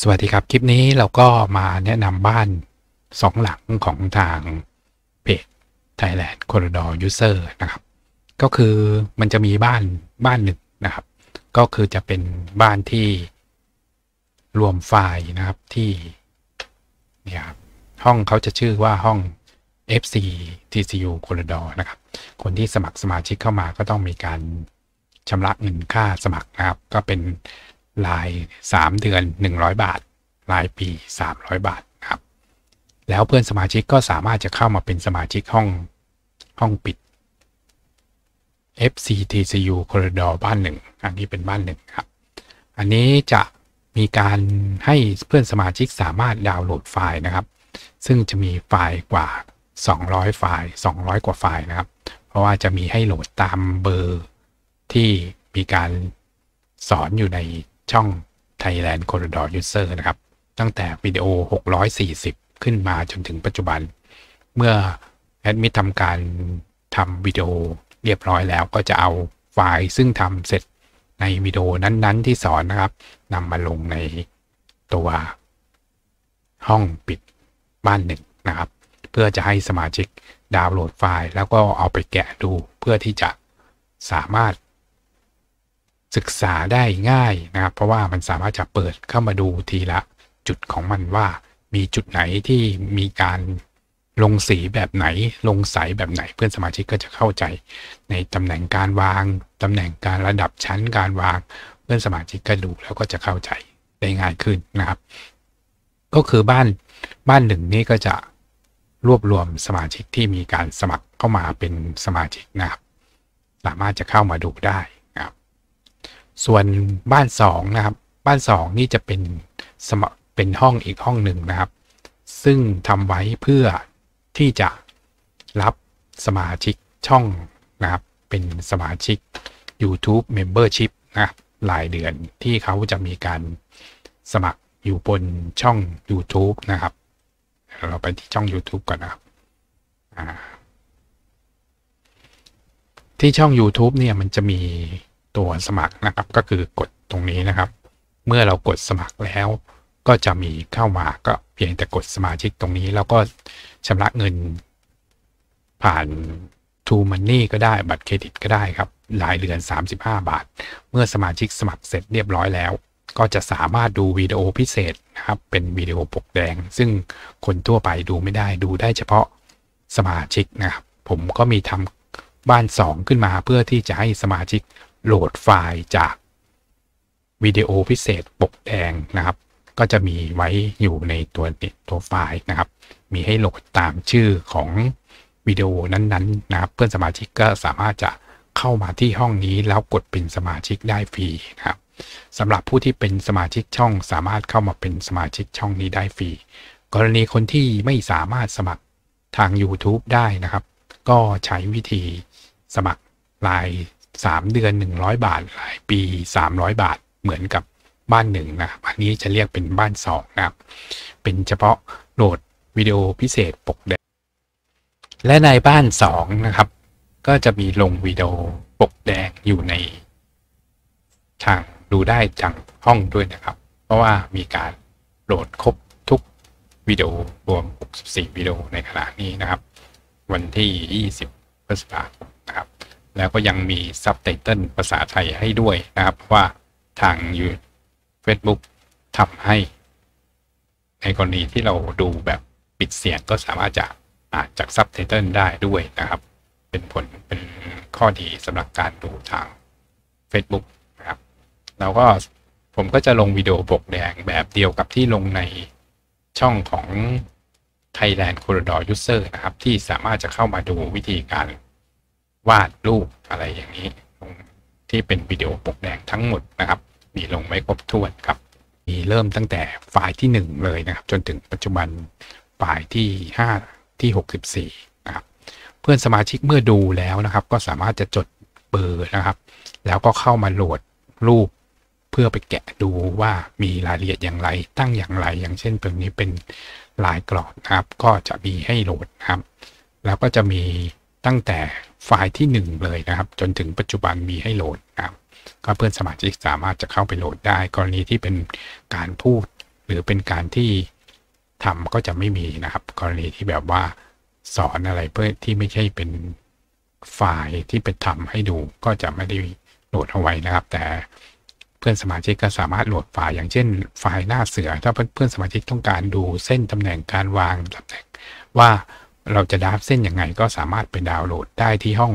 สวัสดีครับ คลิปนี้เราก็มาแนะนำบ้านสองหลังของทางเพจ Thailand Corridor User นะครับ ก็คือมันจะมีบ้านบ้านหนึ่งนะครับ ก็คือจะเป็นบ้านที่รวมไฟล์นะครับที่เนี่ยครับห้องเขาจะชื่อว่าห้อง FC TCU Corridor นะครับ คนที่สมัครสมาชิกเข้ามา ก็ต้องมีการชำระเงินค่าสมัครนะครับ ก็เป็นราย3เดือน 100 บาทรายปี300 บาทครับแล้วเพื่อนสมาชิกก็สามารถจะเข้ามาเป็นสมาชิกห้องห้องปิด FCTCU c o r r i d o บ้านหนึ่งอันนี้เป็นบ้านหนึ่งครับอันนี้จะมีการให้เพื่อนสมาชิกสามารถดาวน์โหลดไฟล์นะครับ ซึ่งจะมีไฟล์กว่า200ไฟล์200 กว่าไฟล์นะครับ เพราะว่าจะมีให้โหลดตามเบอร์ ที่มีการสอนอยู่ในช่อง Thailand Corridor User นะครับ ตั้งแต่วิดีโอ 640 ขึ้นมาจนถึงปัจจุบัน เมื่อแอดมิททำการทำวิดีโอเรียบร้อยแล้ว ก็จะเอาไฟล์ซึ่งทำเสร็จในวิดีโอนั้นๆที่สอนนะครับนำมาลงในตัวห้องปิดบ้านหนึ่งนะครับ เพื่อจะให้สมาชิกดาวน์โหลดไฟล์ แล้วก็เอาไปแกะดูเพื่อที่จะสามารถศึกษาได้ง่ายนะครับ เพราะว่ามันสามารถจะเปิดเข้ามาดูทีละจุดของมันว่ามีจุดไหนที่มีการลงสีแบบไหน ลงใสแบบไหน เพื่อนสมาชิกก็จะเข้าใจ ในตำแหน่งการวางตำแหน่งการระดับชั้น การวางเพื่อนสมาชิกก็ดูแล้วก็จะเข้าใจได้ง่ายขึ้นนะครับ ก็คือบ้านบ้านหนึ่งนี้ก็จะรวบรวมสมาชิกที่มีการสมัครเข้ามาเป็นสมาชิกนะครับสามารถจะเข้ามาดูได้ส่วนบ้าน 2 นะครับบ้าน 2 นี่จะเป็นสมเป็นห้องอีกห้องหนึ่งนะครับซึ่งทำไว้เพื่อที่จะรับสมาชิกช่องนะครับ เป็นสมาชิก YouTube Membership นะครับรายเดือนที่เขาจะมีการสมัครอยู่บนช่อง YouTube นะครับ เราไปที่ช่อง YouTube ก่อนนะครับ ที่ช่อง YouTube เนี่ยมันจะมีตัวสมัครนะครับก็คือกดตรงนี้นะครับ เมื่อเรากดสมัครแล้วก็จะมีเข้ามาก็เพียงแต่กด สมาชิกตรงนี้แล้วก็ชำระเงินผ่าน True Money ก็ได้บัตรเครดิตก็ได้ครับรายเดือน 35 บาท เมื่อสมาชิกสมัครเสร็จเรียบร้อยแล้ว ก็จะสามารถดูวิดีโอพิเศษนะครับ เป็นวิดีโอปกแดงซึ่งคนทั่วไปดูไม่ได้ดูได้เฉพาะสมาชิกนะครับ ผมก็มีทำบ้าน 2 ขึ้นมาเพื่อที่จะให้สมาชิกโหลดไฟล์จากวิดีโอพิเศษปกแดงนะครับ ก็จะมีไว้อยู่ในตัวตัวไฟล์นะครับ มีให้โหลดตามชื่อของวิดีโอนั้นๆ นะครับ เพื่อนสมาชิกก็สามารถจะเข้ามาที่ห้องนี้แล้วกดเป็นสมาชิกได้ฟรีนะครับ สำหรับผู้ที่เป็นสมาชิกช่องสามารถเข้ามาเป็นสมาชิกช่องนี้ได้ฟรี กรณีคนที่ไม่สามารถสมัครทาง YouTube ได้นะครับ ก็ใช้วิธีสมัครลายสามเดือนหนึ่งร้อยบาทหลายปี้อยบาทเหมือนกับบ้านหนึ่งนะครับอันนี้จะเรียกเป็นบ้านสองนะครับ เป็นเฉพาะโหลดวิดีโอพิเศษปกแดง และในบ้านสองนะครับ ก็จะมีลงวิดีโอปกแดงอยู่ในทางดูได้จากห้องด้วยนะครับ เพราะว่ามีการโหลดครบทุกวิดีโอรวม64วิดีโอในขณะนี้นะครับ วันที่ 20พฤษภาคมแล้วก็ยังมีซับไตเติลภาษาไทยให้ด้วยนะครับ ว่าทางยูเฟซบุ๊กทำให้ ในกรณีที่เราดูแบบปิดเสียงก็สามารถจะอ่านจากซับไตเติลได้ด้วยนะครับ เป็นผลเป็นข้อดีสำหรับการดูทาง Facebook นะครับเราก็ผมก็จะลงวิดีโอปกแดงแบบเดียวกับที่ลงในช่องของ Thailand Corridor User นะครับ ที่สามารถจะเข้ามาดูวิธีการวาดรูปอะไรอย่างนี้ที่เป็นวิดีโอปกแดงทั้งหมดนะครับ มีลงไว้ครบถ้วนครับมีเริ่มตั้งแต่ไฟล์ที่ 1 เลยนะครับ จนถึงปัจจุบันไฟล์ที่5ที่64นะครับเพื่อนสมาชิกเมื่อดูแล้วนะครับ ก็สามารถจะจดเบอร์นะครับ แล้วก็เข้ามาโหลดรูปเพื่อไปแกะดูว่ามีรายละเอียดอย่างไรตั้งอย่างไร อย่างเช่นตรงนี้เป็นลายกรอบนะครับ ก็จะมีให้โหลดครับ แล้วก็จะมีตั้งแต่ไฟล์ที่1เลยนะครับ จนถึงปัจจุบันมีให้โหลดนะครับ ก็เพื่อนสมาชิกสามารถจะเข้าไปโหลดได้ กรณีที่เป็นการพูด หรือเป็นการที่ทำก็จะไม่มีนะครับ กรณีที่แบบว่า สอนอะไรเพื่อที่ไม่ใช่เป็นไฟล์ที่เป็นทำให้ดูก็จะไม่ได้โหลดเอาไว้นะครับ แต่เพื่อนสมาชิกก็สามารถโหลดไฟล์อย่างเช่น ไฟล์หน้าเสือ ถ้าเพื่อนสมาชิกต้องการดู เส้นตำแหน่งการวางตำแหน่งว่าเราจะดาฟเส้นยังไงก็สามารถ ไปดาวน์โหลดได้ที่ห้อง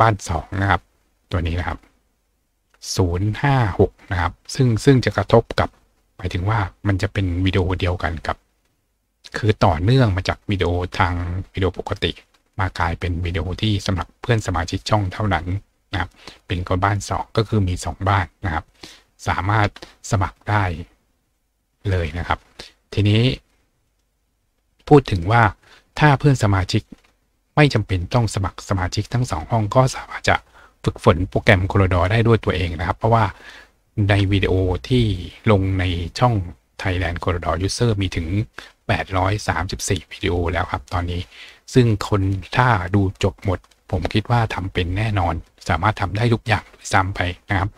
บ้าน 2 นะครับ ตัวนี้นะครับ 056 นะครับ ซึ่งซึ่งจะกระทบกับหมายถึงว่ามันจะเป็นวิดีโอเดียวกันกับ คือต่อเนื่องมาจากวิดีโอทางวิดีโอปกติ มากลายเป็นวิดีโอที่สำหรับเพื่อนสมาชิกช่องเท่านั้นนะครับ เป็นก็บ้าน 2 ก็คือมี 2 บ้านนะครับ สามารถสมัครได้เลยนะครับ ทีนี้ พูดถึงว่าถ้าเพื่อนสมาชิกไม่จำเป็นต้องสมัครสมาชิกทั้ง 2 ห้องก็สามารถจะฝึกฝนโปรแกรมโคโลดอได้ด้วยตัวเองนะครับ เพราะว่าในวิดีโอที่ลงในช่อง Thailand c o r r i d o r User มีถึง 834 วิดีโอแล้วครับตอนนี้ ซึ่งคนถ้าดูจบหมดผมคิดว่าทำเป็นแน่นอนสามารถทำได้ทุกอย่างซ้ำไปนะครับ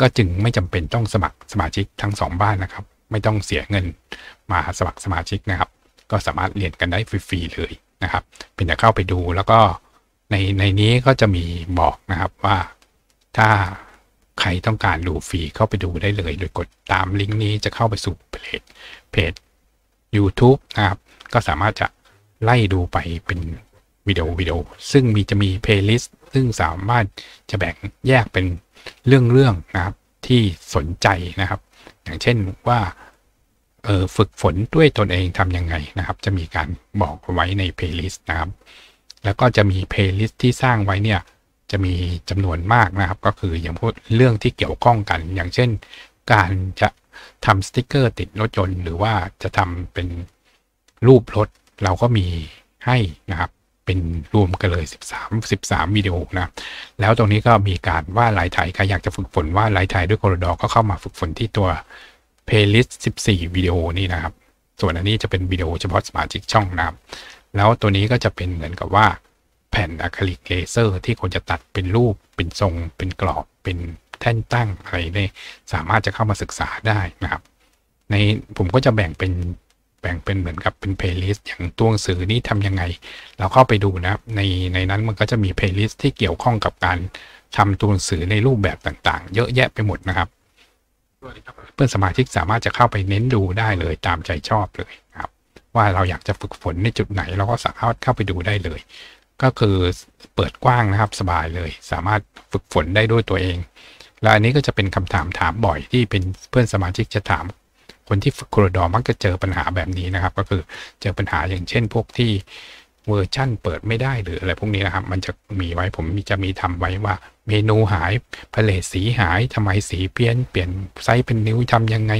ก็จึงไม่จำเป็นต้องสมัครสมาชิกทั้ง2 บ้านนะครับ ไม่ต้องเสียเงินมาสมัครสมาชิกนะครับก็สามารถเรียนกันได้ฟรีๆเลยนะครับเพียงแต่เข้าไปดูแล้วก็ในในนี้ก็จะมีบอกนะครับว่า ถ้าใครต้องการดูฟรีเข้าไปดูได้เลย โดยกดตามลิงก์นี้จะเข้าไปสู่เพจเพจ YouTube นะครับ ก็สามารถจะไล่ดูไปเป็นวิดีโอวิดีโอ ซึ่งมีจะมีเพลย์ลิสต์ซึ่งสามารถจะแบ่งแยกเป็นเรื่องๆนะครับที่สนใจนะครับ อย่างเช่นว่าฝึกฝนด้วยตนเองทำยังไงนะครับ จะมีการบอกไว้ในเพลย์ลิสต์นะครับ แล้วก็จะมีเพลย์ลิสต์ที่สร้างไว้เนี่ยจะมีจำนวนมากนะครับ ก็คืออย่างพวกเรื่องที่เกี่ยวข้องกัน อย่างเช่น การจะทำสติกเกอร์ติดรถยนต์ หรือว่าจะทำเป็นรูปรถเราก็มีให้นะครับ เป็นรวมกันเลย 13 13วิดีโอนะแล้วตรงนี้ก็มีการว่าลายไทยใครอยากจะฝึกฝนว่าลายไทยด้วยโคโรดอก็เข้ามาฝึกฝนที่ตัว playlist 14 วิดีโอนี่นะครับ ส่วนอันนี้จะเป็นวิดีโอเฉพาะสมาชิกช่องนะครับ แล้วตัวนี้ก็จะเป็นเหมือนกับว่า แผ่นอะคริลิกเลเซอร์ที่ควรจะตัดเป็นรูป เป็นทรง เป็นกรอบ เป็นแท่นตั้งอะไรได้ สามารถจะเข้ามาศึกษาได้นะครับ ในผมก็จะแบ่งเป็นแบ่งเป็นเหมือนกับเป็นเพลย์ลิสต์อย่างตัวหนังสือนี่ทํำยังไงเราเข้าไปดูนะในในนั้นมันก็จะมีเพลย์ลิสต์ที่เกี่ยวข้องกับการ ทำตัวหนังสือในรูปแบบต่างๆ เยอะแยะไปหมดนะครับเพื่อนสมาชิกสามารถจะเข้าไปเน้นดูได้เลยตามใจชอบเลยครับ ว่าเราอยากจะฝึกฝนในจุดไหน เราก็สามารถเข้าไปดูได้เลย ก็คือเปิดกว้างนะครับสบายเลยสามารถฝึกฝนได้ด้วยตัวเองและอันนี้ก็จะเป็นคำถามถามบ่อยที่เป็นเพื่อนสมาชิกจะถามคนที่ฝึกโครดอมักจะเจอปัญหาแบบนี้นะครับ ก็คือเจอปัญหาอย่างเช่นพวกที่เวอร์ชั่นเปิดไม่ได้หรืออะไรพวกนี้นะครับ มันจะมีไว้ผมจะมีทำไว้ว่าเมนูหายพเลทสีหาย ทำไมสีเพี้ยน เปลี่ยนไซส์เป็นนิ้วทํำยังไง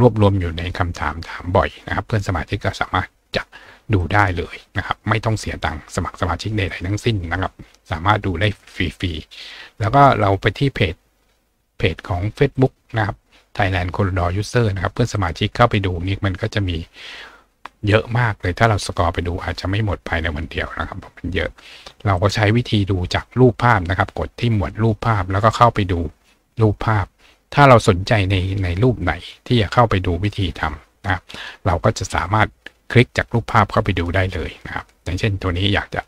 รวบรวมอยู่ในคำถามถามบ่อยนะครับ เพื่อนสมาชิกก็สามารถจะดูได้เลยนะครับ ไม่ต้องเสียตังค์สมัครสมาชิกใดๆทั้งสิ้นนะครับ สามารถดูได้ฟรี ๆ แล้วก็เราไปที่เพจเพจของ Facebook นะครับ Thailand Corridor User นะครับ เพื่อนสมาชิกเข้าไปดูนี่มันก็จะมีเยอะมากเลยถ้าเราสกอร์ไปดูอาจจะไม่หมดภายในวันเดียวนะครับเพราะมันเยอะ เราก็ใช้วิธีดูจากรูปภาพนะครับ กดที่หมวดรูปภาพ แล้วก็เข้าไปดูรูปภาพ ถ้าเราสนใจในในรูปไหน ที่จะเข้าไปดูวิธีทำนะครับ เราก็จะสามารถคลิกจากรูปภาพเข้าไปดูได้เลยนะครับ อย่างเช่นตัวนี้อยากจะ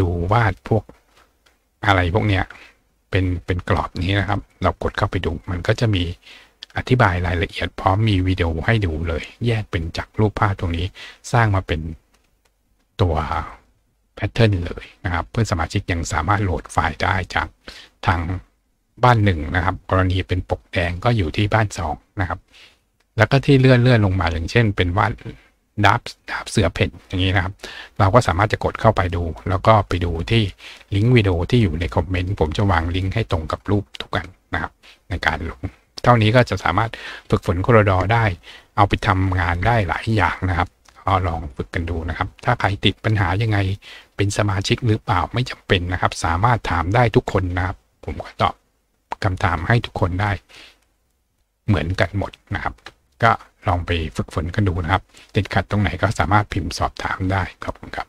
ดูวาดพวกอะไรพวกเนี้ย เป็นเป็นกรอบนี้นะครับ เรากดเข้าไปดูมันก็จะมีอธิบายรายละเอียดพร้อมมีวิดีโอให้ดูเลย แยกเป็นจากรูปภาพตรงนี้สร้างมาเป็นตัวแพทเทิร์นเลยนะครับ เพื่อนสมาชิกยังสามารถโหลดไฟล์ได้จากทางบ้านหนึ่งนะครับ กรณีเป็นปกแดงก็อยู่ที่บ้านสองนะครับแล้วก็ที่เลื่อนเลื่อนลงมาอย่างเช่น เป็นวาดดับดับเสือเพ่นอย่างนี้นะครับ เราก็สามารถจะกดเข้าไปดูแล้วก็ไปดูที่ลิงก์วิดีโอที่อยู่ในคอมเมนต์ผมจะวางลิงก์ให้ตรงกับรูปทุกกันนะครับ ในการลงเท่านี้ก็จะสามารถฝึกฝนโครดอ ได้ เอาไปทำงานได้หลายอย่างนะครับก็ลองฝึกกันดูนะครับ ถ้าใครติดปัญหายังไง เป็นสมาชิกหรือเปล่าไม่จำเป็นนะครับ สามารถถามได้ทุกคนนะครับ ผมก็ตอบคำถามให้ทุกคนได้ เหมือนกันหมดนะครับ ก็ลองไปฝึกฝนกันดูนะครับ ติดขัดตรงไหนก็สามารถพิมพ์สอบถามได้ขอบคุณครับ